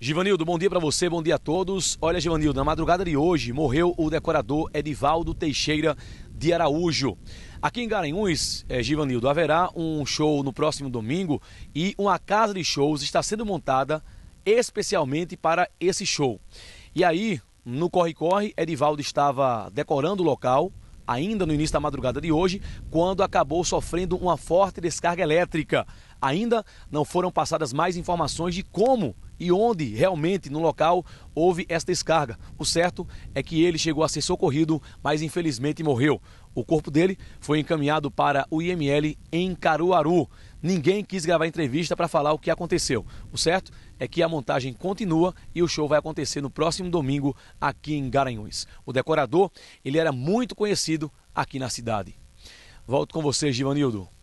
Givanildo, bom dia para você, bom dia a todos. Olha, Givanildo, na madrugada de hoje morreu o decorador Edivaldo Teixeira de Araújo. Aqui em Garanhuns, é, Givanildo, haverá um show no próximo domingo e uma casa de shows está sendo montada especialmente para esse show. E aí, no corre-corre, Edivaldo estava decorando o local ainda no início da madrugada de hoje, quando acabou sofrendo uma forte descarga elétrica. Ainda não foram passadas mais informações de como e onde realmente no local houve esta descarga. O certo é que ele chegou a ser socorrido, mas infelizmente morreu. O corpo dele foi encaminhado para o IML em Caruaru ninguém quis gravar entrevista para falar o que aconteceu. O certo é que a montagem continua e o show vai acontecer no próximo domingo aqui em Garanhuns. O decorador, ele era muito conhecido aqui na cidade. Volto com você, Givanildo.